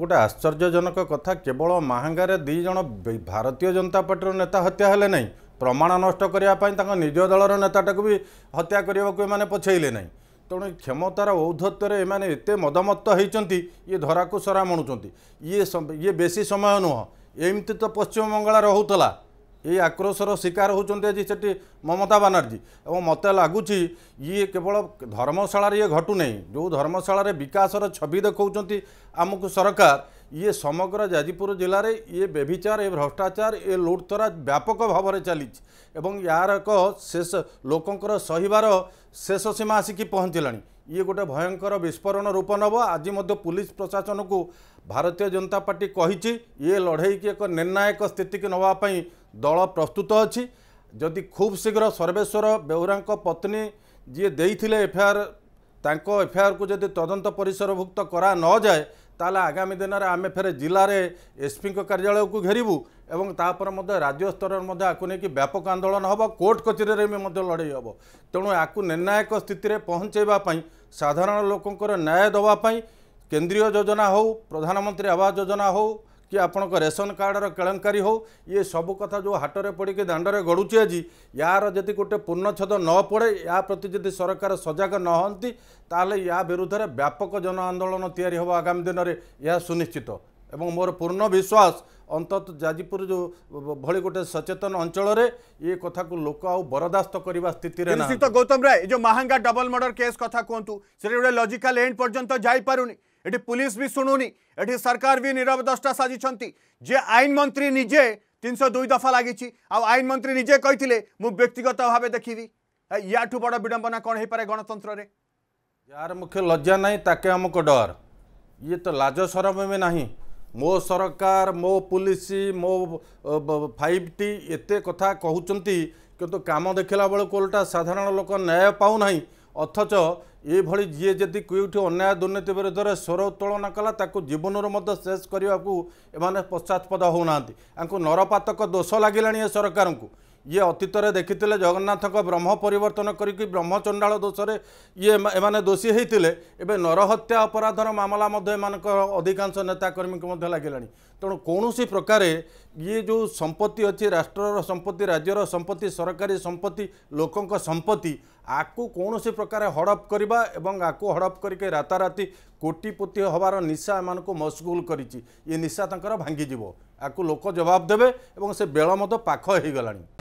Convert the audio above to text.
ଗୋଟେ ଆଶ୍ଚର୍ଯ୍ୟଜନକ କଥା କେବଳ ମାହାଙ୍ଗାରେ ଦୁଇ ଜଣ ଭାରତୀୟ ଜନତା ପାର୍ଟିର ନେତା ହତ୍ୟା ହେଲେ ନାହିଁ ପ୍ରମାଣ ନଷ୍ଟ କରିବା ପାଇଁ ତାଙ୍କ ନିଜ ଦଳର ନେତାଟାକୁ ବି ହତ୍ୟା କରିବାକୁ ଏମାନେ ପଛେଇଲେ ନାହିଁ ତେଣୁ କ୍ଷମତାର ଔଦ୍ଧତ୍ୱରେ ଏମାନେ ଏତେ ମଦମତ୍ତ ହୋଇଛନ୍ତି ଇଏ ଧରାକୁ ସରା ମଣୁଛନ୍ତି ଇଏ ଇଏ ବେଶୀ ସମୟ ନୁହଁ ଏମିତି ତ ପଶ୍ଚିମବଙ୍ଗଳା ରହୁଥିଲା ଏଇ ଆକ୍ରୋଶର ଶିକାର ହେଉଛନ୍ତି ଆଜି ସେଠି ମମତା ବାନାର୍ଜୀ ଏବଂ ମୋତେ ଲାଗୁଛି ଇଏ କେବଳ ଧର୍ମଶାଳାରେ ଇଏ ଘଟୁନାହିଁ ଯେଉଁ ଧର୍ମଶାଳାରେ ବିକାଶର ଛବି ଦେଖାଉଛନ୍ତି ଆମକୁ ସରକାର ଇଏ ସମଗ୍ର ଯାଜପୁର ଜିଲ୍ଲାରେ ଇଏ ବ୍ୟଭିଚାର ଏ ଭ୍ରଷ୍ଟାଚାର ଏ ଲୁଟତରା ବ୍ୟାପକ ଭାବରେ ଚାଲିଛି ଏବଂ ଏହାର ଏକ ଶେଷ ଲୋକଙ୍କର ସହିବାର ଶେଷ ସୀମା ଆସିକି ପହଞ୍ଚିଲାଣି ଇଏ ଗୋଟେ ଭୟଙ୍କର ବିସ୍ଫୋରଣ ରୂପ ନେବ ଆଜି ମଧ୍ୟ ପୁଲିସ ପ୍ରଶାସନକୁ ଭାରତୀୟ ଜନତା ପାର୍ଟି କହିଛି ଇଏ ଲଢ଼େଇକି ଏକ ନିର୍ଣ୍ଣାୟକ ସ୍ଥିତିକୁ ନେବା ପାଇଁ ଦଳ ପ୍ରସ୍ତୁତ ଅଛି ଯଦି ଖୁବ୍ ଶୀଘ୍ର ସର୍ବେଶ୍ୱର ବେହୁରାଙ୍କ ପତ୍ନୀ ଯିଏ ଦେଇଥିଲେ ଏଫଆଇଆର୍ ତାଙ୍କ ଏଫଆଇଆର୍କୁ ଯଦି ତଦନ୍ତ ପରିସରଭୁକ୍ତ କରା ନଯାଏ ତାହେଲେ ଆଗାମୀ ଦିନରେ ଆମେ ଫେରେ ଜିଲ୍ଲାରେ ଏସ୍ପିଙ୍କ କାର୍ଯ୍ୟାଳୟକୁ ଘେରିବୁ ଏବଂ ତାପରେ ମଧ୍ୟ ରାଜ୍ୟ ସ୍ତରରେ ମଧ୍ୟ ଆକୁ ନେଇକି ବ୍ୟାପକ ଆନ୍ଦୋଳନ ହେବ କୋର୍ଟ କଚେରୀରେ ବି ମଧ୍ୟ ଲଢ଼େଇ ହେବ ତେଣୁ ଆକୁ ନିର୍ଣ୍ଣାୟକ ସ୍ଥିତିରେ ପହଞ୍ଚାଇବା ପାଇଁ ସାଧାରଣ ଲୋକଙ୍କର ନ୍ୟାୟ ଦେବା ପାଇଁ କେନ୍ଦ୍ରୀୟ ଯୋଜନା ହେଉ ପ୍ରଧାନମନ୍ତ୍ରୀ ଆବାସ ଯୋଜନା ହେଉ କି ଆପଣଙ୍କ ରେସନ୍ କାର୍ଡ଼ର କେଳେଙ୍କାରୀ ହେଉ ଇଏ ସବୁ କଥା ଯେଉଁ ହାଟରେ ପଡ଼ିକି ଦାଣ୍ଡରେ ଗଡ଼ୁଛି ଆଜି ୟାର ଯଦି ଗୋଟେ ପୂର୍ଣ୍ଣଚ୍ଛେଦ ନ ପଡ଼େ ୟା ପ୍ରତି ଯଦି ସରକାର ସଜାଗ ନ ହୁଅନ୍ତି ତାହେଲେ ୟା ବିରୁଦ୍ଧରେ ବ୍ୟାପକ ଜନ ଆନ୍ଦୋଳନ ତିଆରି ହେବ ଆଗାମୀ ଦିନରେ ଏହା ସୁନିଶ୍ଚିତ ଏବଂ ମୋର ପୂର୍ଣ୍ଣ ବିଶ୍ୱାସ ଅନ୍ତତଃ ଯାଜପୁର ଯେଉଁ ଭଳି ଗୋଟେ ସଚେତନ ଅଞ୍ଚଳରେ ଏ କଥାକୁ ଲୋକ ଆଉ ବରଦାସ୍ତ କରିବା ସ୍ଥିତିରେ ନିଶ୍ଚିତ ଗୌତମ ରାୟ ଯେଉଁ ମାହାଙ୍ଗା ଡବଲ ମର୍ଡର କେସ୍ କଥା କୁହନ୍ତୁ ସେଟା ଗୋଟେ ଲଜିକାଲ ଏଣ୍ଡ ପର୍ଯ୍ୟନ୍ତ ଯାଇପାରୁନି এটি পুলিশ বি শুণুনি এটি সরকার বি নীরব দশটা সাজিছেন যে আইন মন্ত্রী নিজে তিনশো দুই দফা লাগিছি আইন মন্ত্রী নিজে কে মু ব্যক্তিগত ভাবে দেখিবি ইয়াঠু বড় বিড়ম্বনা কণ হয়ে পড়ে যার মুখে লজ্জা নাই তাকে আমক ডর ইয়ে তো লাজ সরমে না মো সরকার মো পুলিশ মো ফাইভ টি এতে কথা কুচ কিন্তু কাম দেখিলা বেড়ে ওল্টা সাধারণ লোক ন্যায় পাও না ଅଥଚ ଏଭଳି ଯିଏ ଯଦି କେଉଁଠି ଅନ୍ୟାୟ ଦୁର୍ନୀତି ବିରୁଦ୍ଧରେ ସ୍ୱର ଉତ୍ତୋଳନ କଲା ତାକୁ ଜୀବନରୁ ମଧ୍ୟ ଶେଷ କରିବାକୁ ଏମାନେ ପଶ୍ଚାତପଦ ହେଉନାହାନ୍ତି ତାଙ୍କୁ ନରପାତକ ଦୋଷ ଲାଗିଲାଣି ଏ ସରକାରଙ୍କୁ ଇଏ ଅତୀତରେ ଦେଖିଥିଲେ ଜଗନ୍ନାଥଙ୍କ ବ୍ରହ୍ମ ପରିବର୍ତ୍ତନ କରିକି ବ୍ରହ୍ମଚଣ୍ଡାଳ ଦୋଷରେ ଇଏ ଏମାନେ ଦୋଷୀ ହେଇଥିଲେ ଏବେ ନରହତ୍ୟା ଅପରାଧର ମାମଲା ମଧ୍ୟ ଏମାନଙ୍କ ଅଧିକାଂଶ ନେତାକର୍ମୀଙ୍କୁ ମଧ୍ୟ ଲାଗିଲାଣି ତେଣୁ କୌଣସି ପ୍ରକାରେ ଇଏ ଯେଉଁ ସମ୍ପତ୍ତି ଅଛି ରାଷ୍ଟ୍ରର ସମ୍ପତ୍ତି ରାଜ୍ୟର ସମ୍ପତ୍ତି ସରକାରୀ ସମ୍ପତ୍ତି ଲୋକଙ୍କ ସମ୍ପତ୍ତି ଆକୁ କୌଣସି ପ୍ରକାରେ ହଡ଼ପ କରିବା ଏବଂ ଆକୁ ହଡ଼ପ କରିକି ରାତାରାତି କୋଟିପତି ହେବାର ନିଶା ଏମାନଙ୍କୁ ମସଗୁଲ କରିଛି ଇଏ ନିଶା ତାଙ୍କର ଭାଙ୍ଗିଯିବ ଆକୁ ଲୋକ ଜବାବ ଦେବେ ଏବଂ ସେ ବେଳ ମଧ୍ୟ ପାଖ ହେଇଗଲାଣି